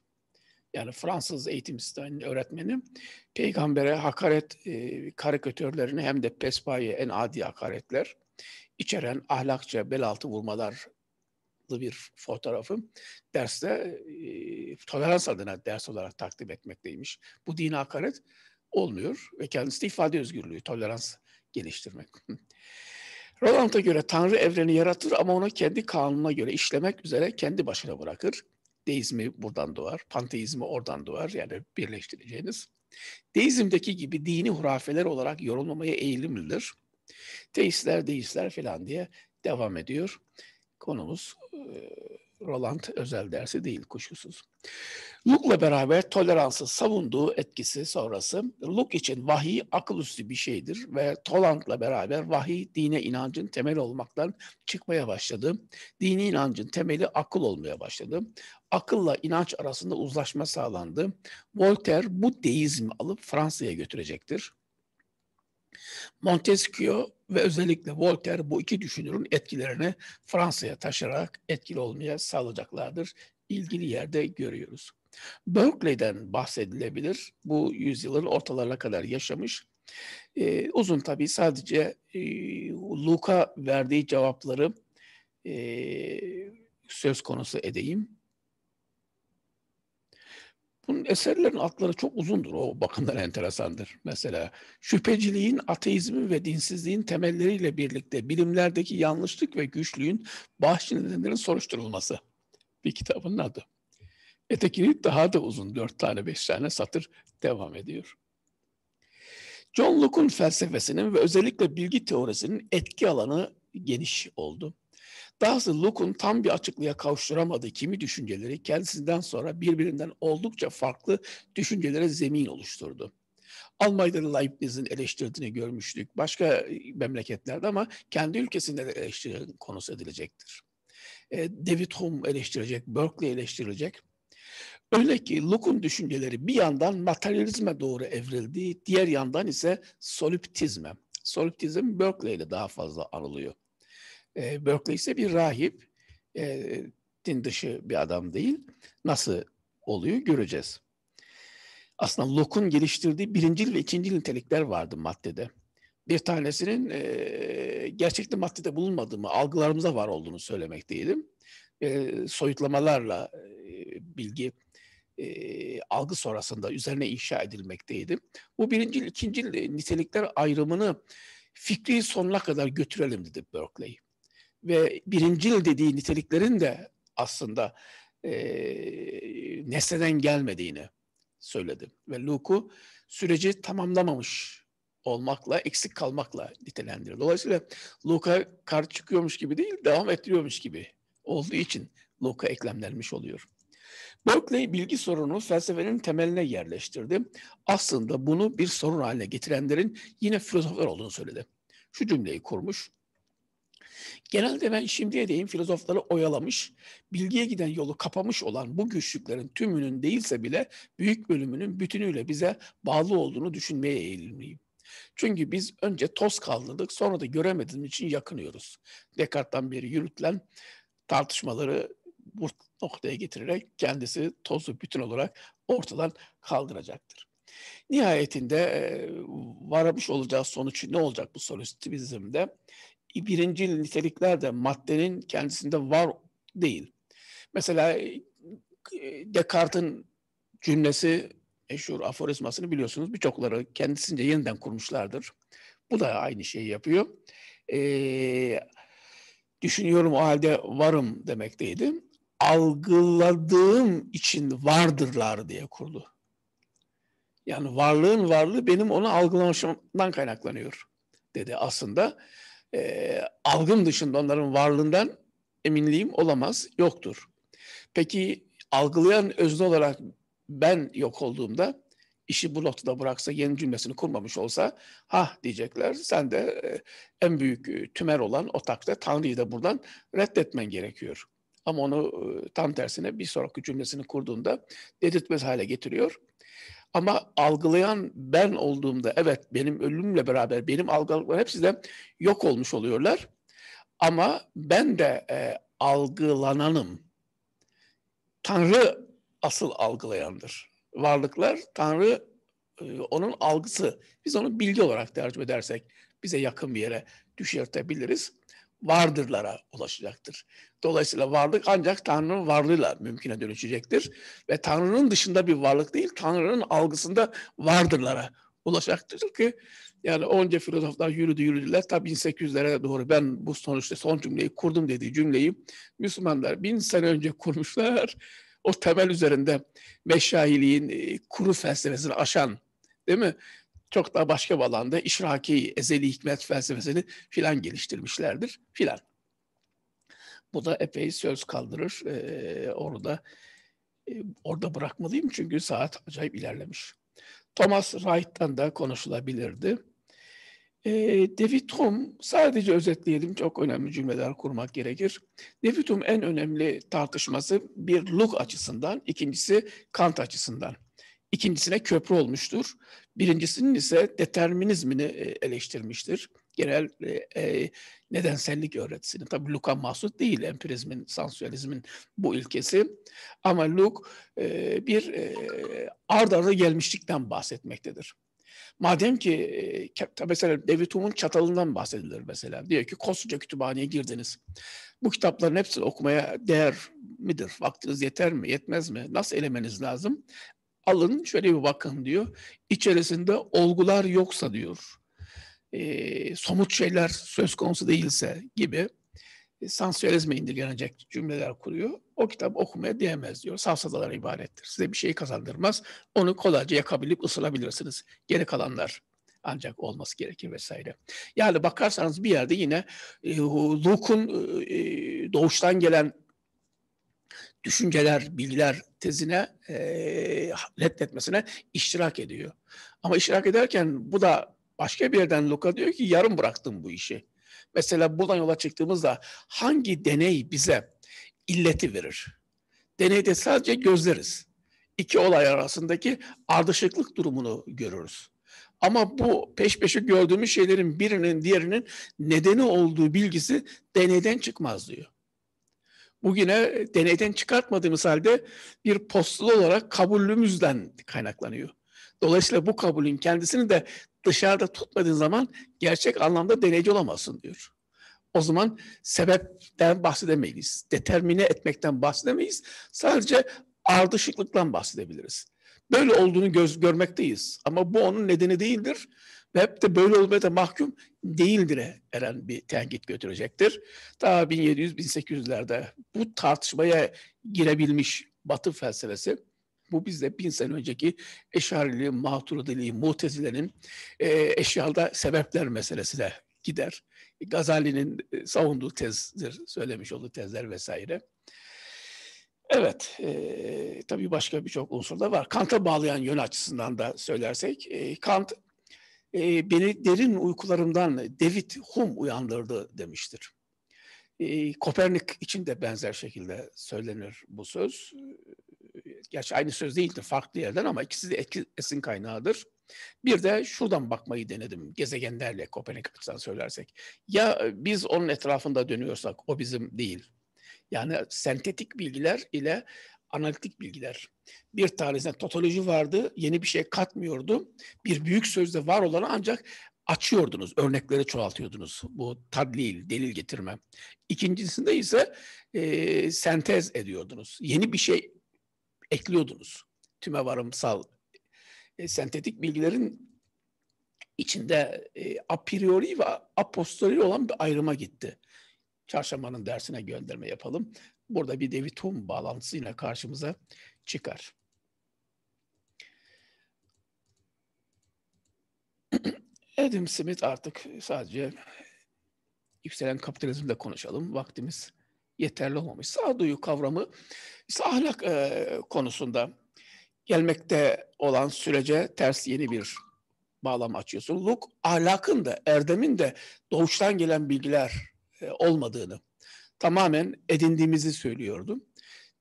Yani Fransız eğitim sisteminin öğretmeni peygambere hakaret e, karikatürlerini hem de pespaye en adi hakaretler içeren ahlakça bel altı vurmalar adlı bir fotoğrafım derste e, tolerans adına ders olarak takdim etmekteymiş. Bu dine hakaret olmuyor ve kendisi ifade özgürlüğü, tolerans geliştirmek. Roland'a göre Tanrı evreni yaratır ama onu kendi kanununa göre işlemek üzere kendi başına bırakır. Deizmi buradan doğar, panteizmi oradan doğar yani birleştireceğiniz. Deizmdeki gibi dini hurafeler olarak yorumlamaya eğilimlidir. Teistler, deistler falan diye devam ediyor konumuz Roland özel dersi değil kuşkusuz. Luke'la beraber toleransı savunduğu etkisi sonrası Luke için vahiy akıl üstü bir şeydir ve Toland'la beraber vahiy dine inancın temeli olmaktan çıkmaya başladı. Dini inancın temeli akıl olmaya başladı. Akılla inanç arasında uzlaşma sağlandı. Voltaire bu deizmi alıp Fransa'ya götürecektir. Montesquieu ve özellikle Voltaire bu iki düşünürün etkilerini Fransa'ya taşırarak etkili olmaya sağlayacaklardır. İlgili yerde görüyoruz. Berkeley'den bahsedilebilir. Bu yüzyılın ortalarına kadar yaşamış. Ee, uzun tabii sadece e, Luca verdiği cevapları e, söz konusu edeyim. Bunun eserlerin adları çok uzundur. O bakımdan enteresandır. Mesela şüpheciliğin, ateizmin ve dinsizliğin temelleriyle birlikte bilimlerdeki yanlışlık ve güçlüğün bahşi nedenlerin soruşturulması. Bir kitabın adı. Etekini daha da uzun. Dört tane, beş tane satır devam ediyor. John Locke'un felsefesinin ve özellikle bilgi teorisinin etki alanı geniş oldu. Dahası Luke'un tam bir açıklığa kavuşturamadığı kimi düşünceleri kendisinden sonra birbirinden oldukça farklı düşüncelere zemin oluşturdu. Almanya'da Leibniz'in eleştirdiğini görmüştük. Başka e, memleketlerde ama kendi ülkesinde de eleştiri konusu edilecektir. E, David Hume eleştirecek, Berkeley eleştirilecek. Öyle ki Luke'un düşünceleri bir yandan materyalizme doğru evrildi, diğer yandan ise soliptizme. Soliptizm Berkeley ile daha fazla anılıyor. E, Berkeley ise bir rahip, e, din dışı bir adam değil. Nasıl oluyor göreceğiz. Aslında Locke'un geliştirdiği birincil ve ikincil nitelikler vardı maddede. Bir tanesinin e, gerçekte maddede bulunmadığını, algılarımıza var olduğunu söylemekteydim. E, soyutlamalarla e, bilgi e, algı sonrasında üzerine inşa edilmekteydi. Bu birinci, ikinci nitelikler ayrımını fikri sonuna kadar götürelim dedi Berkeley ve birincil dediği niteliklerin de aslında e, nesneden gelmediğini söyledi. Ve Luke'u süreci tamamlamamış olmakla, eksik kalmakla nitelendiriyor. Dolayısıyla Luka kar çıkıyormuş gibi değil, devam ettiriyormuş gibi olduğu için Luka eklemlenmiş oluyor. Berkeley bilgi sorunu felsefenin temeline yerleştirdi. Aslında bunu bir sorun haline getirenlerin yine filozoflar olduğunu söyledi. Şu cümleyi kurmuş. Genelde ben şimdiye değin filozofları oyalamış, bilgiye giden yolu kapamış olan bu güçlüklerin tümünün değilse bile büyük bölümünün bütünüyle bize bağlı olduğunu düşünmeye eğilimliyim. Çünkü biz önce toz kaldırdık sonra da göremediğimiz için yakınıyoruz. Descartes'ten beri yürütülen tartışmaları bu noktaya getirerek kendisi tozu bütün olarak ortadan kaldıracaktır. Nihayetinde varamış olacağı sonuç ne olacak bu solistizmde? birinci nitelikler de maddenin kendisinde var değil. Mesela e, Descartes'in cümlesi meşhur aforizmasını biliyorsunuz birçokları kendisince yeniden kurmuşlardır. Bu da aynı şeyi yapıyor. Ee, düşünüyorum o halde varım demekteydi. Algıladığım için vardırlar diye kurdu. Yani varlığın varlığı benim onu algılamışımdan kaynaklanıyor dedi aslında e, algım dışında onların varlığından eminliğim olamaz, yoktur. Peki algılayan özne olarak ben yok olduğumda işi bu noktada bıraksa, yeni cümlesini kurmamış olsa ha diyecekler. Sen de e, en büyük e, tümer olan otakta takta Tanrı'yı da buradan reddetmen gerekiyor. Ama onu e, tam tersine bir sonraki cümlesini kurduğunda dedirtmez hale getiriyor. Ama algılayan ben olduğumda evet benim ölümle beraber benim algıladıklarım hepsi de yok olmuş oluyorlar. Ama ben de e, algılananım. Tanrı asıl algılayandır. Varlıklar Tanrı e, onun algısı. Biz onu bilgi olarak tercüme edersek bize yakın bir yere düşürtebiliriz vardırlara ulaşacaktır. Dolayısıyla varlık ancak Tanrı'nın varlığıyla mümküne dönüşecektir. Ve Tanrı'nın dışında bir varlık değil, Tanrı'nın algısında vardırlara ulaşacaktır ki yani onca filozoflar yürüdü yürüdüler. Tabi 1800'lere doğru ben bu sonuçta son cümleyi kurdum dediği cümleyi Müslümanlar bin sene önce kurmuşlar. O temel üzerinde meşahiliğin e, kuru felsefesini aşan değil mi? çok daha başka bir alanda işraki, ezeli hikmet felsefesini filan geliştirmişlerdir filan. Bu da epey söz kaldırır. Ee, orada e, orada bırakmalıyım çünkü saat acayip ilerlemiş. Thomas Wright'tan da konuşulabilirdi. E, ee, David Hume, sadece özetleyelim çok önemli cümleler kurmak gerekir. David Hume en önemli tartışması bir Locke açısından, ikincisi Kant açısından. İkincisine köprü olmuştur. Birincisinin ise determinizmini e, eleştirmiştir. Genel e, e, nedensellik öğretisini. Tabii Luke'a mahsut değil empirizmin, sansüelizmin bu ilkesi. Ama Luke e, bir e, ard arda gelmişlikten bahsetmektedir. Madem ki e, mesela Devitum'un çatalından bahsedilir mesela. Diyor ki koskoca kütüphaneye girdiniz. Bu kitapların hepsini okumaya değer midir? Vaktiniz yeter mi? Yetmez mi? Nasıl elemeniz lazım? alın şöyle bir bakın diyor. İçerisinde olgular yoksa diyor. E, somut şeyler söz konusu değilse gibi e, Sansüelizme indirgenecek cümleler kuruyor. O kitap okumaya değmez diyor. Safsatalar ibarettir. Size bir şey kazandırmaz. Onu kolayca yakabilip ısırabilirsiniz. Geri kalanlar ancak olması gerekir vesaire. Yani bakarsanız bir yerde yine e, Luke'un e, e doğuştan gelen düşünceler, bilgiler tezine e, reddetmesine iştirak ediyor. Ama iştirak ederken bu da başka bir yerden Luka diyor ki yarım bıraktım bu işi. Mesela buradan yola çıktığımızda hangi deney bize illeti verir? Deneyde sadece gözleriz. İki olay arasındaki ardışıklık durumunu görürüz. Ama bu peş peşe gördüğümüz şeylerin birinin diğerinin nedeni olduğu bilgisi deneyden çıkmaz diyor bugüne deneyden çıkartmadığımız halde bir postulu olarak kabulümüzden kaynaklanıyor. Dolayısıyla bu kabulün kendisini de dışarıda tutmadığın zaman gerçek anlamda deneyci olamazsın diyor. O zaman sebepten bahsedemeyiz. Determine etmekten bahsedemeyiz. Sadece ardışıklıktan bahsedebiliriz. Böyle olduğunu göz, görmekteyiz. Ama bu onun nedeni değildir hep de böyle olmaya da mahkum değildir eren bir tenkit götürecektir. Daha 1700-1800'lerde bu tartışmaya girebilmiş Batı felsefesi bu bizde bin sene önceki Eşarili, Maturidi, Mutezile'nin e, eşyada sebepler meselesine gider. Gazali'nin e, savunduğu tezdir, söylemiş olduğu tezler vesaire. Evet, e, tabii başka birçok unsur da var. Kant'a bağlayan yön açısından da söylersek, e, Kant e, beni derin uykularımdan David Hume uyandırdı demiştir. E, Kopernik için de benzer şekilde söylenir bu söz. Gerçi aynı söz değildir farklı yerden ama ikisi de etki, esin kaynağıdır. Bir de şuradan bakmayı denedim gezegenlerle Kopernik açısından söylersek. Ya biz onun etrafında dönüyorsak o bizim değil. Yani sentetik bilgiler ile analitik bilgiler. Bir tanesinde totoloji vardı, yeni bir şey katmıyordu. Bir büyük sözde var olanı ancak açıyordunuz, örnekleri çoğaltıyordunuz. Bu tadlil, delil getirme. İkincisinde ise e, sentez ediyordunuz. Yeni bir şey ekliyordunuz. Tüme varımsal e, sentetik bilgilerin içinde e, a priori ve a posteriori olan bir ayrıma gitti. Çarşambanın dersine gönderme yapalım burada bir devi tohum bağlantısıyla karşımıza çıkar. Adam Smith artık sadece yükselen kapitalizmle konuşalım. Vaktimiz yeterli olmamış. Sağduyu kavramı ise ahlak e, konusunda gelmekte olan sürece ters yeni bir bağlam açıyorsun. Luke ahlakın da erdemin de doğuştan gelen bilgiler e, olmadığını tamamen edindiğimizi söylüyordum.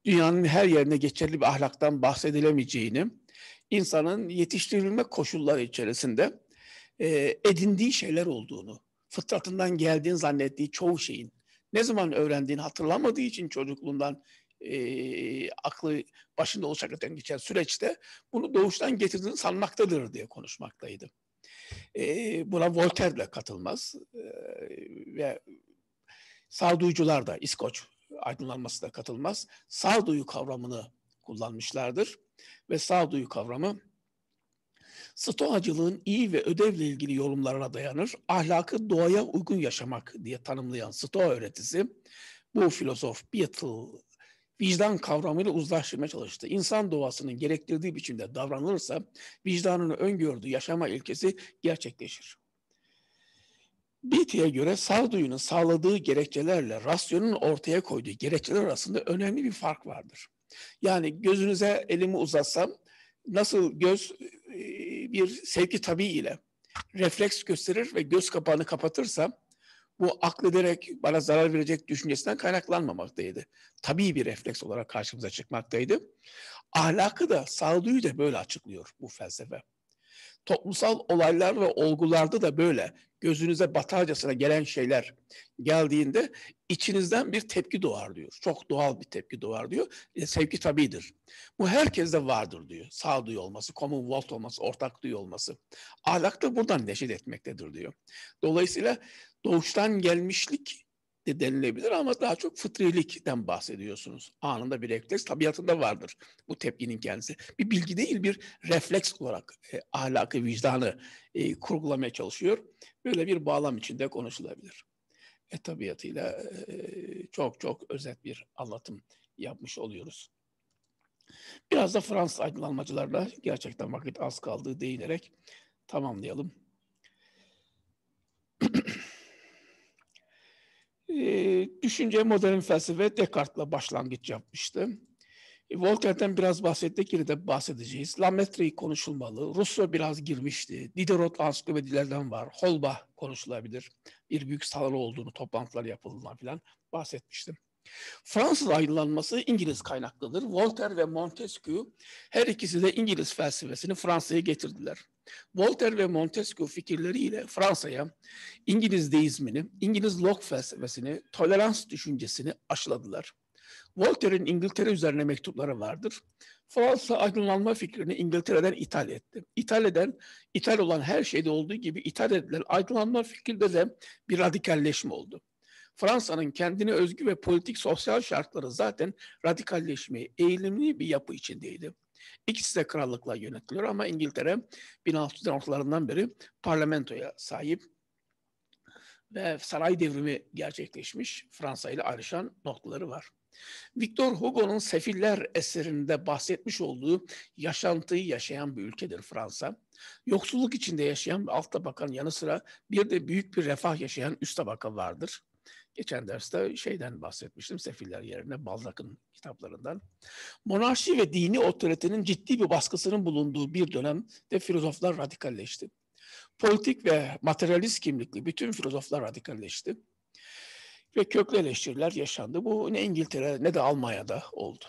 Dünyanın her yerine geçerli bir ahlaktan bahsedilemeyeceğini, insanın yetiştirilme koşulları içerisinde e, edindiği şeyler olduğunu, fıtratından geldiğini zannettiği çoğu şeyin ne zaman öğrendiğini hatırlamadığı için çocukluğundan e, aklı başında olacak öten geçen süreçte bunu doğuştan getirdiğini sanmaktadır diye konuşmaktaydı. E, buna Voltaire de katılmaz e, ve Sağduyucular da İskoç da katılmaz. Sağduyu kavramını kullanmışlardır ve sağduyu kavramı Stoacılığın iyi ve ödevle ilgili yorumlarına dayanır. Ahlakı doğaya uygun yaşamak diye tanımlayan Stoa öğretisi bu filozof Beatle vicdan kavramıyla uzlaştırmaya çalıştı. İnsan doğasının gerektirdiği biçimde davranılırsa vicdanını öngördüğü yaşama ilkesi gerçekleşir. Beatty'e göre sağduyunun sağladığı gerekçelerle rasyonun ortaya koyduğu gerekçeler arasında önemli bir fark vardır. Yani gözünüze elimi uzatsam nasıl göz e, bir sevki tabii ile refleks gösterir ve göz kapağını kapatırsam bu aklederek bana zarar verecek düşüncesinden kaynaklanmamaktaydı. Tabii bir refleks olarak karşımıza çıkmaktaydı. Ahlakı da sağduyu da böyle açıklıyor bu felsefe. Toplumsal olaylar ve olgularda da böyle gözünüze batarcasına gelen şeyler geldiğinde içinizden bir tepki doğar diyor. Çok doğal bir tepki doğar diyor. E, sevgi tabidir. Bu herkeste vardır diyor. Sağduyu olması, commonwealth olması, ortak duyu olması. Ahlak da buradan neşet etmektedir diyor. Dolayısıyla doğuştan gelmişlik de denilebilir ama daha çok fıtrilikten bahsediyorsunuz. Anında bir refleks tabiatında vardır bu tepkinin kendisi. Bir bilgi değil bir refleks olarak e, ahlakı, vicdanı e, kurgulamaya çalışıyor. Böyle bir bağlam içinde konuşulabilir. E, tabiatıyla e, çok çok özet bir anlatım yapmış oluyoruz. Biraz da Fransız aydınlanmacılarla gerçekten vakit az kaldığı değinerek tamamlayalım. e, düşünce modern felsefe Descartes'la başlangıç yapmıştı. E, Voltaire'den biraz bahsettik, yine de bahsedeceğiz. Lametri konuşulmalı, Rousseau biraz girmişti. Diderot ansiklopedilerden var, Holbach konuşulabilir. Bir büyük salon olduğunu, toplantılar yapıldığından filan bahsetmiştim. Fransız aydınlanması İngiliz kaynaklıdır. Voltaire ve Montesquieu her ikisi de İngiliz felsefesini Fransa'ya getirdiler. Voltaire ve Montesquieu fikirleriyle Fransa'ya İngiliz deizmini, İngiliz Locke felsefesini, tolerans düşüncesini aşıladılar. Voltaire'in İngiltere üzerine mektupları vardır. Fransa aydınlanma fikrini İngiltere'den ithal etti. İtalya'dan, ithal olan her şeyde olduğu gibi ithal edilen aydınlanma fikirde de bir radikalleşme oldu. Fransa'nın kendine özgü ve politik sosyal şartları zaten radikalleşmeye eğilimli bir yapı içindeydi. İkisi de krallıkla yönetiliyor ama İngiltere 1616'larından beri parlamentoya sahip ve saray devrimi gerçekleşmiş Fransa ile ayrışan noktaları var. Victor Hugo'nun Sefiller eserinde bahsetmiş olduğu yaşantıyı yaşayan bir ülkedir Fransa. Yoksulluk içinde yaşayan bir alt tabakanın yanı sıra bir de büyük bir refah yaşayan üst tabaka vardır. Geçen derste şeyden bahsetmiştim, Sefiller yerine Balzac'ın kitaplarından. Monarşi ve dini otoritenin ciddi bir baskısının bulunduğu bir dönemde filozoflar radikalleşti. Politik ve materyalist kimlikli bütün filozoflar radikalleşti. Ve köklü eleştiriler yaşandı. Bu ne İngiltere ne de Almanya'da oldu.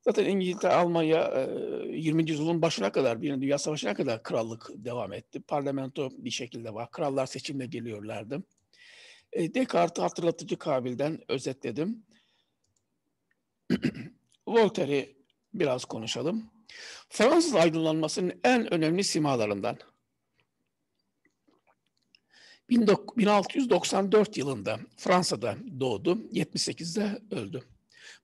Zaten İngiltere, Almanya 20. E, yüzyılın başına kadar, Birinci Dünya Savaşı'na kadar krallık devam etti. Parlamento bir şekilde var. Krallar seçimle geliyorlardı. E, Descartes'i hatırlatıcı kabilden özetledim. Voltaire'i biraz konuşalım. Fransız aydınlanmasının en önemli simalarından. 1694 yılında Fransa'da doğdu, 78'de öldü.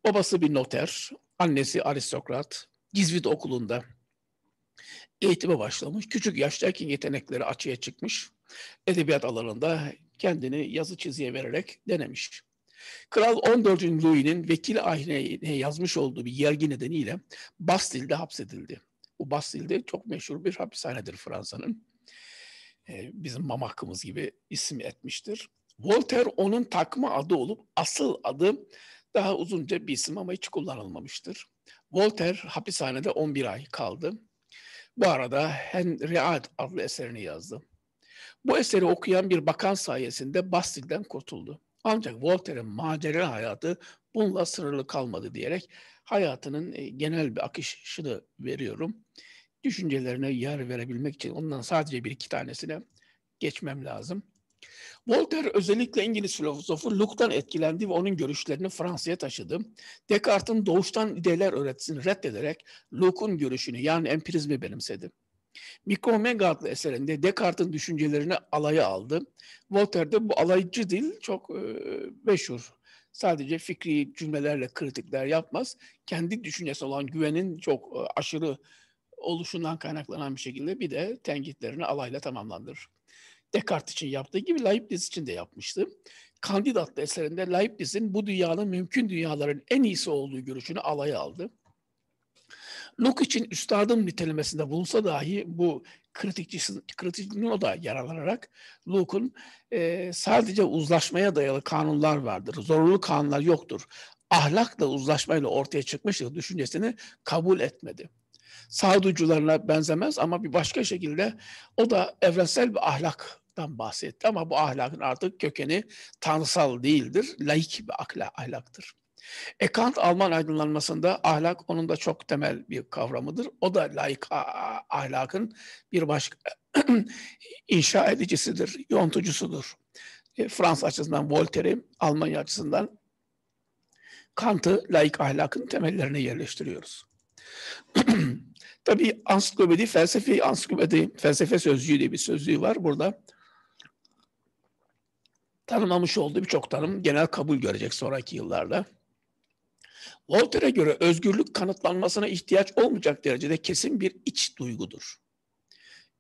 Babası bir noter, annesi aristokrat, Gizvit okulunda eğitime başlamış. Küçük yaştayken yetenekleri açığa çıkmış. Edebiyat alanında kendini yazı çiziye vererek denemiş. Kral 14. Louis'nin vekil ahineye yazmış olduğu bir yergi nedeniyle Bastille'de hapsedildi. Bu Bastil'de çok meşhur bir hapishanedir Fransa'nın. Ee, bizim Mamak'ımız gibi isim etmiştir. Voltaire onun takma adı olup asıl adı daha uzunca bir isim ama hiç kullanılmamıştır. Voltaire hapishanede 11 ay kaldı. Bu arada Henriade adlı eserini yazdı. Bu eseri okuyan bir bakan sayesinde Bastil'den kurtuldu. Ancak Voltaire'in macera hayatı bununla sınırlı kalmadı diyerek hayatının e, genel bir akışını veriyorum. Düşüncelerine yer verebilmek için ondan sadece bir iki tanesine geçmem lazım. Voltaire özellikle İngiliz filozofu Locke'dan etkilendi ve onun görüşlerini Fransa'ya taşıdı. Descartes'in doğuştan ideler öğretisini reddederek Locke'un görüşünü yani empirizmi benimsedi. Mikko Mega adlı eserinde Descartes'in düşüncelerini alaya aldı. Voltaire de bu alaycı dil çok e, meşhur. Sadece fikri cümlelerle kritikler yapmaz. Kendi düşüncesi olan güvenin çok e, aşırı oluşundan kaynaklanan bir şekilde bir de tenkitlerini alayla tamamlandırır. Descartes için yaptığı gibi Leibniz için de yapmıştı. Candide eserinde Leibniz'in bu dünyanın mümkün dünyaların en iyisi olduğu görüşünü alaya aldı. Locke için üstadım nitelemesinde bulunsa dahi bu kritikçisinin kritikçinin o da yaralanarak Locke'un e, sadece uzlaşmaya dayalı kanunlar vardır. Zorunlu kanunlar yoktur. Ahlak da uzlaşmayla ortaya çıkmıştır düşüncesini kabul etmedi. Sağduyucularına benzemez ama bir başka şekilde o da evrensel bir ahlak ahlaktan bahsetti ama bu ahlakın artık kökeni tanrısal değildir, laik bir akla, ahlaktır. E Kant Alman aydınlanmasında ahlak onun da çok temel bir kavramıdır. O da laik ahlakın bir başka inşa edicisidir, yontucusudur. E, Fransa açısından Voltaire'i, Almanya açısından Kant'ı laik ahlakın temellerine yerleştiriyoruz. Tabii ansiklopedi, felsefi ansiklopedi, felsefe sözcüğü diye bir sözlüğü var burada. Tanımlamış olduğu birçok tanım genel kabul görecek sonraki yıllarda. Voltaire'e göre özgürlük kanıtlanmasına ihtiyaç olmayacak derecede kesin bir iç duygudur.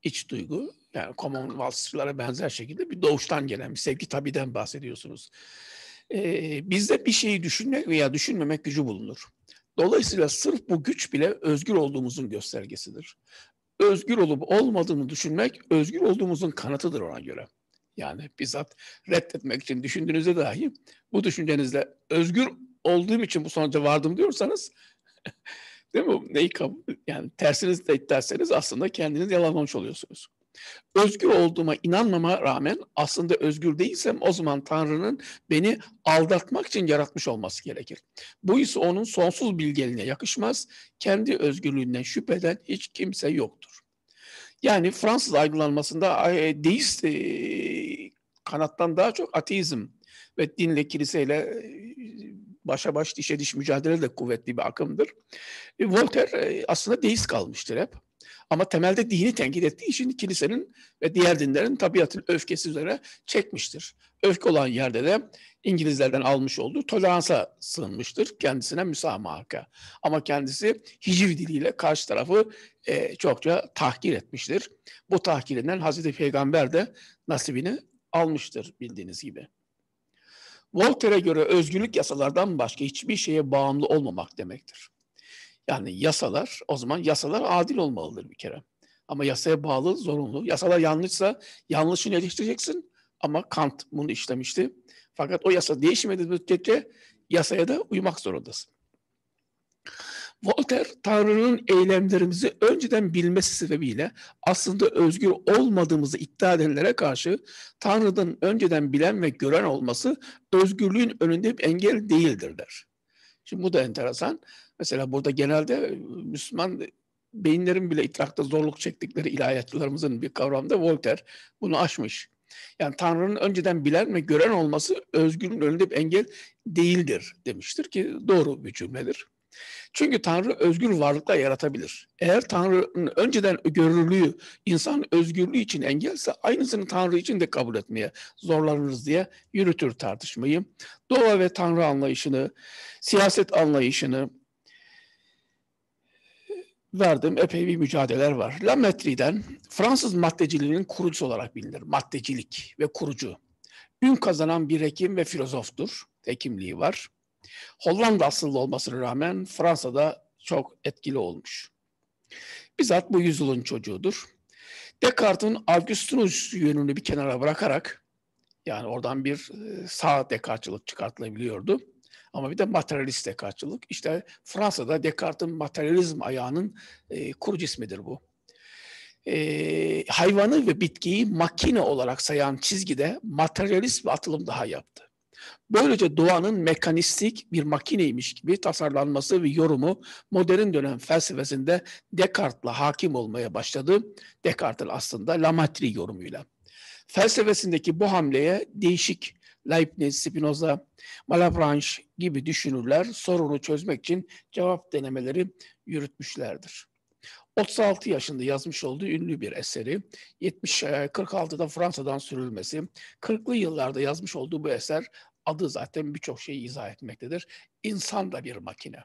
İç duygu yani Commonwealth'lara benzer şekilde bir doğuştan gelen bir sevgi tabiden bahsediyorsunuz. Ee, bizde bir şeyi düşünmek veya düşünmemek gücü bulunur. Dolayısıyla sırf bu güç bile özgür olduğumuzun göstergesidir. Özgür olup olmadığını düşünmek özgür olduğumuzun kanıtıdır ona göre. Yani bizzat reddetmek için düşündüğünüzde dahi bu düşüncenizle özgür olduğum için bu sonuca vardım diyorsanız değil mi? Neyi kabul, yani tersiniz de iddiaseniz aslında kendiniz yalanlamış oluyorsunuz. Özgür olduğuma inanmama rağmen aslında özgür değilsem o zaman Tanrı'nın beni aldatmak için yaratmış olması gerekir. Bu ise onun sonsuz bilgeliğine yakışmaz. Kendi özgürlüğünden şüpheden hiç kimse yoktur. Yani Fransız aydınlanmasında e, deist e, kanattan daha çok ateizm ve dinle kiliseyle e, başa baş dişe diş mücadele de kuvvetli bir akımdır. E, Voltaire e, aslında deist kalmıştır hep. Ama temelde dini tenkit ettiği için kilisenin ve diğer dinlerin tabiatın öfkesi üzere çekmiştir. Öfke olan yerde de İngilizlerden almış olduğu toleransa sığınmıştır. Kendisine müsamaha. Ama kendisi hiciv diliyle karşı tarafı e, çokça tahkir etmiştir. Bu tahkirinden Hazreti Peygamber de nasibini almıştır bildiğiniz gibi. Voltaire'e göre özgürlük yasalardan başka hiçbir şeye bağımlı olmamak demektir. Yani yasalar, o zaman yasalar adil olmalıdır bir kere. Ama yasaya bağlı, zorunlu. Yasalar yanlışsa yanlışını eleştireceksin. Ama Kant bunu işlemişti. Fakat o yasa değişmedi müddetçe yasaya da uymak zorundasın. Voltaire Tanrı'nın eylemlerimizi önceden bilmesi sebebiyle aslında özgür olmadığımızı iddia edenlere karşı Tanrı'nın önceden bilen ve gören olması özgürlüğün önünde bir engel değildir der. Şimdi bu da enteresan. Mesela burada genelde e, Müslüman beyinlerin bile idrakta zorluk çektikleri ilahiyatçılarımızın bir kavramda Voltaire bunu aşmış. Yani Tanrı'nın önceden bilen ve gören olması özgürlüğün önünde bir engel değildir demiştir ki doğru bir cümledir. Çünkü Tanrı özgür varlıkla yaratabilir. Eğer Tanrı'nın önceden görürlüğü insan özgürlüğü için engelse aynısını Tanrı için de kabul etmeye zorlanırız diye yürütür tartışmayı. Doğa ve Tanrı anlayışını, siyaset anlayışını verdim. Epey bir mücadeleler var. Lametri'den Fransız maddeciliğinin kurucusu olarak bilinir. Maddecilik ve kurucu. Ün kazanan bir hekim ve filozoftur. Hekimliği var. Hollanda asıllı olmasına rağmen Fransa'da çok etkili olmuş. Bizzat bu yüzyılın çocuğudur. Descartes'in Augustinus yönünü bir kenara bırakarak yani oradan bir e, sağ Descartes'çılık çıkartılabiliyordu. Ama bir de materyalist Descartes'çılık. İşte Fransa'da Descartes'in materyalizm ayağının e, kurucu ismidir bu. E, hayvanı ve bitkiyi makine olarak sayan çizgide materyalist bir atılım daha yaptı. Böylece doğanın mekanistik bir makineymiş gibi tasarlanması ve yorumu modern dönem felsefesinde Descartes'la hakim olmaya başladı. Descartes'in aslında Lamatri yorumuyla. Felsefesindeki bu hamleye değişik Leibniz, Spinoza, Malebranche gibi düşünürler sorunu çözmek için cevap denemeleri yürütmüşlerdir. 36 yaşında yazmış olduğu ünlü bir eseri 70 46'da e, Fransa'dan sürülmesi, 40'lı yıllarda yazmış olduğu bu eser adı zaten birçok şeyi izah etmektedir. İnsan da bir makine.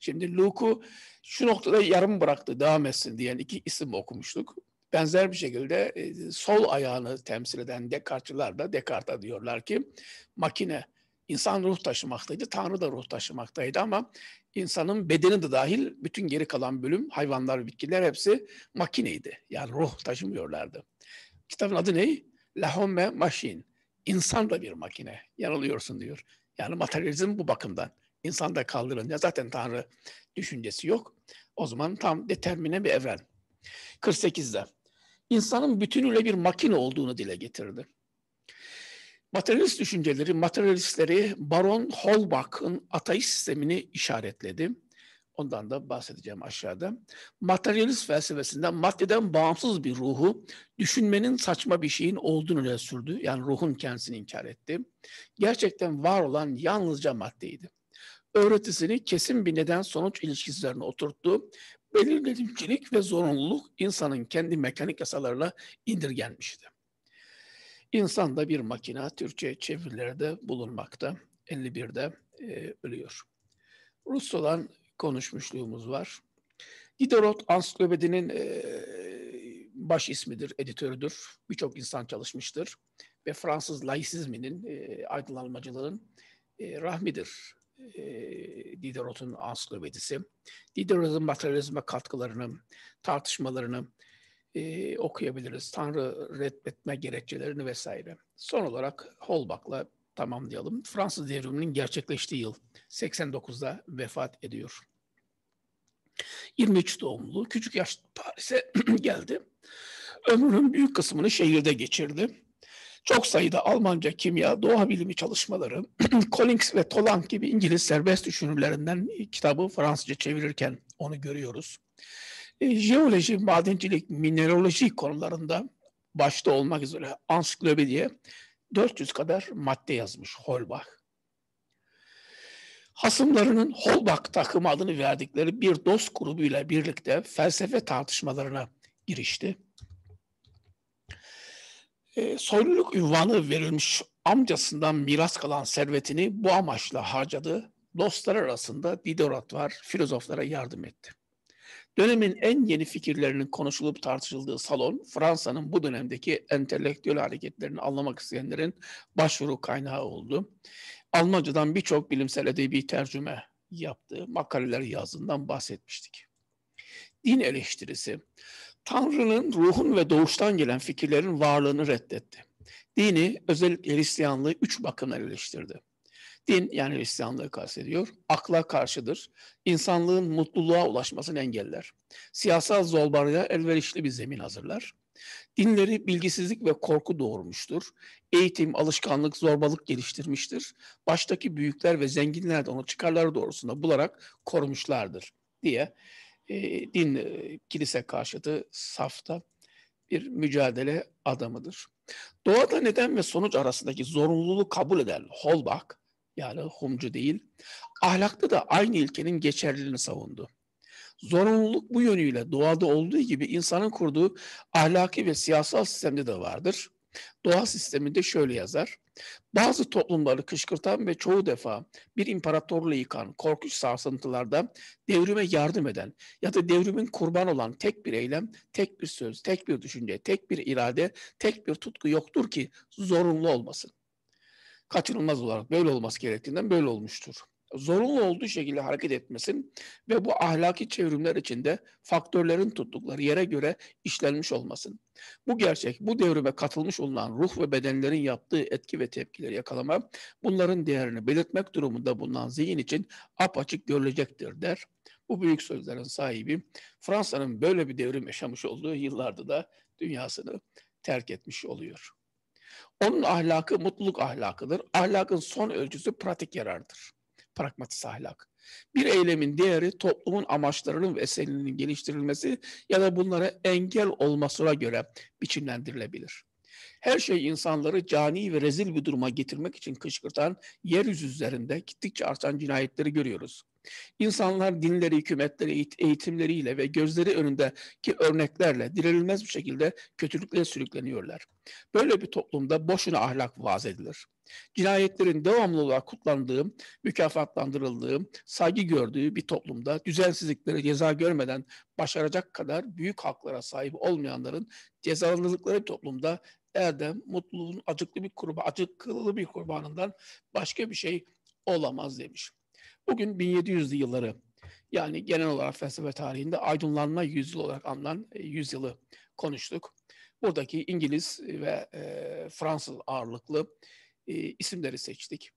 Şimdi Luke'u şu noktada yarım bıraktı devam etsin diyen iki isim okumuştuk. Benzer bir şekilde e, sol ayağını temsil eden Descartes'çılar da Descartes'a diyorlar ki makine İnsan ruh taşımaktaydı, Tanrı da ruh taşımaktaydı ama insanın bedeni de dahil bütün geri kalan bölüm, hayvanlar bitkiler hepsi makineydi. Yani ruh taşımıyorlardı. Kitabın adı ne? La Homme Machine. İnsan da bir makine. Yanılıyorsun diyor. Yani materyalizm bu bakımdan. İnsan da kaldırılınca zaten Tanrı düşüncesi yok. O zaman tam determine bir evren. 48'de. İnsanın bütünüyle bir makine olduğunu dile getirdi. Materyalist düşünceleri, materyalistleri Baron Holbach'ın ateist sistemini işaretledi. Ondan da bahsedeceğim aşağıda. Materyalist felsefesinden maddeden bağımsız bir ruhu düşünmenin saçma bir şeyin olduğunu öne sürdü. Yani ruhun kendisini inkar etti. Gerçekten var olan yalnızca maddeydi. Öğretisini kesin bir neden sonuç ilişkisi üzerine oturttu. Belirleyicilik ve zorunluluk insanın kendi mekanik yasalarına indirgenmişti. İnsan da bir makina Türkçe çevirilerde bulunmakta. 51'de e, ölüyor. Rusya'dan konuşmuşluğumuz var. Diderot Ansiklopedi'nin e, baş ismidir, editörüdür. Birçok insan çalışmıştır. Ve Fransız laisizminin, e, aydınlanmacılığın e, rahmidir e, Diderot'un ansiklopedisi. Diderot'un materyalizme katkılarını, tartışmalarını e, okuyabiliriz. Tanrı reddetme gerekçelerini vesaire. Son olarak Holbach'la tamamlayalım. Fransız devriminin gerçekleştiği yıl 89'da vefat ediyor. 23 doğumlu, küçük yaşta Paris'e geldi. Ömrünün büyük kısmını şehirde geçirdi. Çok sayıda Almanca kimya, doğa bilimi çalışmaları, Collins ve Tolan gibi İngiliz serbest düşünürlerinden kitabı Fransızca çevirirken onu görüyoruz. E, jeoloji, madencilik, mineraloji konularında başta olmak üzere ansiklopediye 400 kadar madde yazmış Holbach. Hasımlarının Holbach takımı adını verdikleri bir dost grubuyla birlikte felsefe tartışmalarına girişti. E, soyluluk ünvanı verilmiş amcasından miras kalan servetini bu amaçla harcadı. Dostlar arasında Diderot var, filozoflara yardım etti. Dönemin en yeni fikirlerinin konuşulup tartışıldığı salon, Fransa'nın bu dönemdeki entelektüel hareketlerini anlamak isteyenlerin başvuru kaynağı oldu. Almanca'dan birçok bilimsel edebi tercüme yaptığı makaleler yazdığından bahsetmiştik. Din eleştirisi, Tanrı'nın, ruhun ve doğuştan gelen fikirlerin varlığını reddetti. Dini, özellikle Hristiyanlığı üç bakımdan eleştirdi. Din yani Hristiyanlığı kastediyor. Akla karşıdır. İnsanlığın mutluluğa ulaşmasını engeller. Siyasal zorbalığa elverişli bir zemin hazırlar. Dinleri bilgisizlik ve korku doğurmuştur. Eğitim, alışkanlık, zorbalık geliştirmiştir. Baştaki büyükler ve zenginler de onu çıkarları doğrusunda bularak korumuşlardır diye e, din e, kilise karşıtı safta bir mücadele adamıdır. Doğada neden ve sonuç arasındaki zorunluluğu kabul eden Holbach, yani humcu değil, ahlakta da aynı ilkenin geçerliliğini savundu. Zorunluluk bu yönüyle doğada olduğu gibi insanın kurduğu ahlaki ve siyasal sistemde de vardır. Doğa sisteminde şöyle yazar. Bazı toplumları kışkırtan ve çoğu defa bir imparatorluğu yıkan korkunç sarsıntılarda devrime yardım eden ya da devrimin kurban olan tek bir eylem, tek bir söz, tek bir düşünce, tek bir irade, tek bir tutku yoktur ki zorunlu olmasın kaçınılmaz olarak böyle olması gerektiğinden böyle olmuştur. Zorunlu olduğu şekilde hareket etmesin ve bu ahlaki çevrimler içinde faktörlerin tuttukları yere göre işlenmiş olmasın. Bu gerçek, bu devrime katılmış olan ruh ve bedenlerin yaptığı etki ve tepkileri yakalama, bunların değerini belirtmek durumunda bulunan zihin için apaçık görülecektir der. Bu büyük sözlerin sahibi Fransa'nın böyle bir devrim yaşamış olduğu yıllarda da dünyasını terk etmiş oluyor. Onun ahlakı mutluluk ahlakıdır. Ahlakın son ölçüsü pratik yarardır. Pragmatist ahlak. Bir eylemin değeri toplumun amaçlarının ve eserlerinin geliştirilmesi ya da bunlara engel olmasına göre biçimlendirilebilir her şey insanları cani ve rezil bir duruma getirmek için kışkırtan yeryüzü üzerinde gittikçe artan cinayetleri görüyoruz. İnsanlar dinleri, hükümetleri, eğitimleriyle ve gözleri önündeki örneklerle direnilmez bir şekilde kötülükle sürükleniyorlar. Böyle bir toplumda boşuna ahlak vaaz edilir. Cinayetlerin devamlı olarak kutlandığı, mükafatlandırıldığı, saygı gördüğü bir toplumda düzensizlikleri ceza görmeden başaracak kadar büyük haklara sahip olmayanların cezalandırdıkları bir toplumda erdem, mutluluğun acıklı bir kurba, acıklı bir kurbanından başka bir şey olamaz demiş. Bugün 1700'lü yılları yani genel olarak felsefe tarihinde aydınlanma yüzyılı olarak anılan e, yüzyılı konuştuk. Buradaki İngiliz ve e, Fransız ağırlıklı e, isimleri seçtik.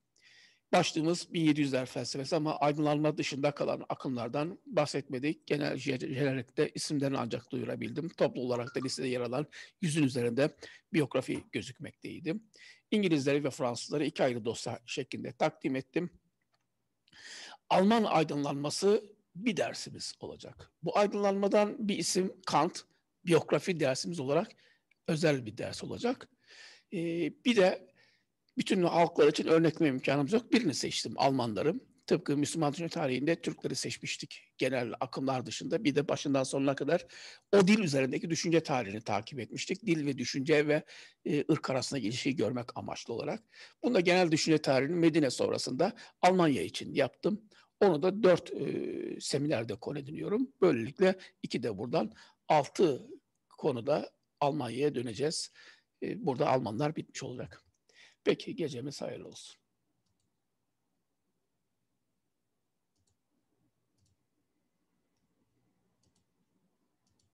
Başlığımız 1700'ler felsefesi ama aydınlanma dışında kalan akımlardan bahsetmedik. Genel jenerikte isimlerini ancak duyurabildim. Toplu olarak da listede yer alan yüzün üzerinde biyografi gözükmekteydi. İngilizleri ve Fransızları iki ayrı dosya şeklinde takdim ettim. Alman aydınlanması bir dersimiz olacak. Bu aydınlanmadan bir isim Kant, biyografi dersimiz olarak özel bir ders olacak. Ee, bir de bütün halklar için örnekleme imkanımız yok. Birini seçtim, Almanlarım. Tıpkı Müslüman Dünya tarihinde Türkleri seçmiştik genel akımlar dışında. Bir de başından sonuna kadar o dil üzerindeki düşünce tarihini takip etmiştik. Dil ve düşünce ve e, ırk arasında ilişkiyi görmek amaçlı olarak. Bunda genel düşünce tarihini Medine sonrasında Almanya için yaptım. Onu da dört e, seminerde konu ediniyorum. Böylelikle iki de buradan altı konuda Almanya'ya döneceğiz. E, burada Almanlar bitmiş olacak. Peki gecemiz hayırlı olsun.